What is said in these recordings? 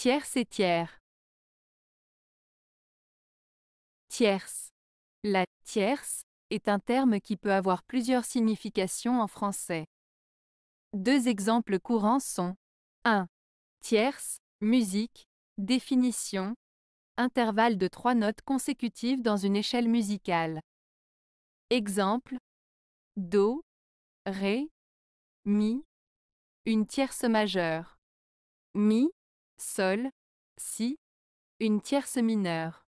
Tierce et tiers. Tierce. La tierce est un terme qui peut avoir plusieurs significations en français. Deux exemples courants sont 1. Tierce, musique, définition, intervalle de trois notes consécutives dans une échelle musicale. Exemple Do, Ré, Mi, une tierce majeure. Mi sol, si, une tierce mineure.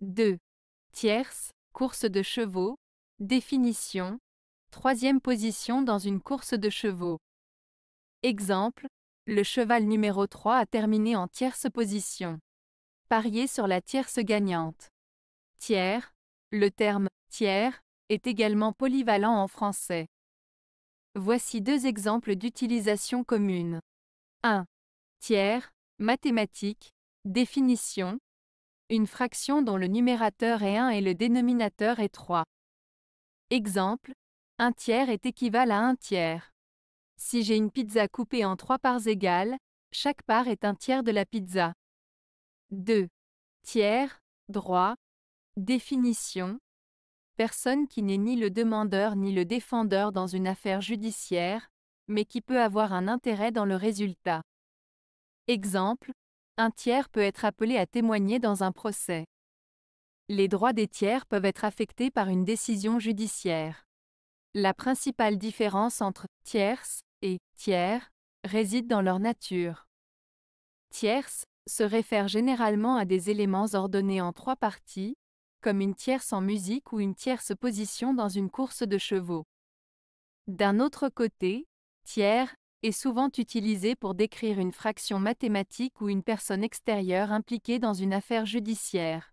2. Tierce, course de chevaux, définition, troisième position dans une course de chevaux. Exemple, le cheval numéro 3 a terminé en tierce position. Parier sur la tierce gagnante. Tiers, le terme tiers est également polyvalent en français. Voici deux exemples d'utilisation commune. 1. Tiers, Mathématiques. Définition. Une fraction dont le numérateur est 1 et le dénominateur est 3. Exemple. Un tiers est équivalent à un tiers. Si j'ai une pizza coupée en trois parts égales, chaque part est un tiers de la pizza. 2. Tiers, droit. Définition. Personne qui n'est ni le demandeur ni le défendeur dans une affaire judiciaire, mais qui peut avoir un intérêt dans le résultat. Exemple, un tiers peut être appelé à témoigner dans un procès. Les droits des tiers peuvent être affectés par une décision judiciaire. La principale différence entre tierce et tiers réside dans leur nature. Tierce se réfère généralement à des éléments ordonnés en trois parties, comme une tierce en musique ou une tierce position dans une course de chevaux. D'un autre côté, tiers est souvent utilisé pour décrire une fraction mathématique ou une personne extérieure impliquée dans une affaire judiciaire.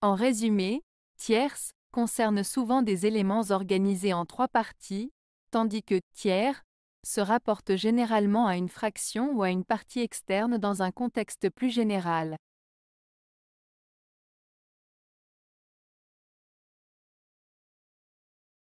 En résumé, tierce concerne souvent des éléments organisés en trois parties, tandis que tiers se rapporte généralement à une fraction ou à une partie externe dans un contexte plus général.